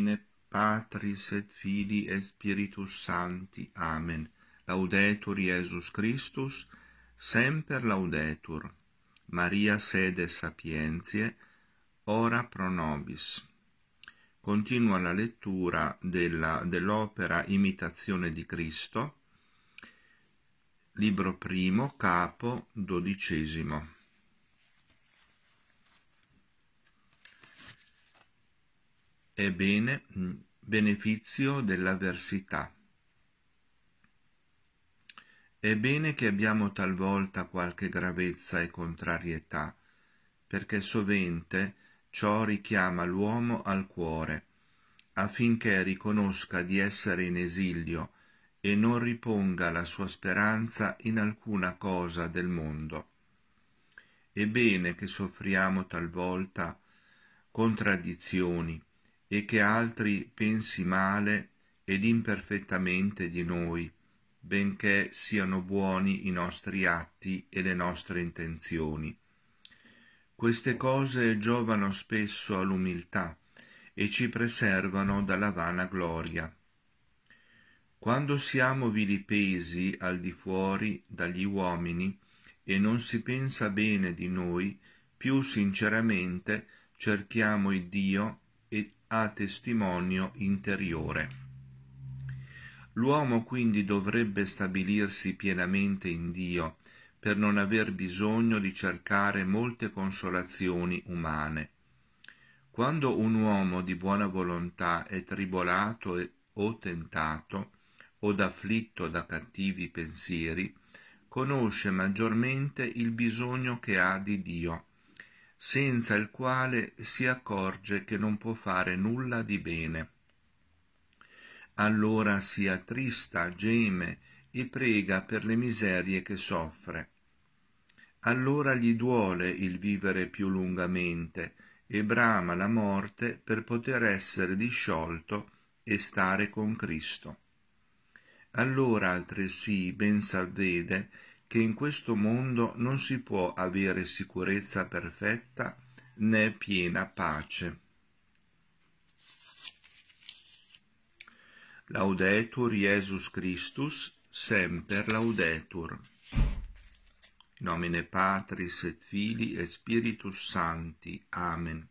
nomine Patris et Fili et Spiritus Sancti. Amen. Laudetur Iesus Christus, semper laudetur. Maria sede sapientiae, ora pro nobis. Continua la lettura dell'opera Imitazione di Cristo, libro primo, capo dodicesimo. Ebbene, mm, benefizio dell'avversità. È bene che abbiamo talvolta qualche gravezza e contrarietà, perché sovente ciò richiama l'uomo al cuore, affinché riconosca di essere in esilio e non riponga la sua speranza in alcuna cosa del mondo. È bene che soffriamo talvolta contraddizioni, e che altri pensi male ed imperfettamente di noi, benché siano buoni i nostri atti e le nostre intenzioni. Queste cose giovano spesso all'umiltà e ci preservano dalla vana gloria. Quando siamo vilipesi al di fuori dagli uomini e non si pensa bene di noi, più sinceramente cerchiamo il Dio ha testimonio interiore. L'uomo quindi dovrebbe stabilirsi pienamente in Dio per non aver bisogno di cercare molte consolazioni umane. Quando un uomo di buona volontà è tribolato e, o tentato, od afflitto da cattivi pensieri, conosce maggiormente il bisogno che ha di Dio senza il quale si accorge che non può fare nulla di bene. Allora si attrista, geme e prega per le miserie che soffre. Allora gli duole il vivere più lungamente e brama la morte per poter essere disciolto e stare con Cristo. Allora altresì ben s'avvede che in questo mondo non si può avere sicurezza perfetta né piena pace. Laudetur Jesus Christus, semper laudetur. nomine Patris et Fili et Spiritus Sancti. Amen.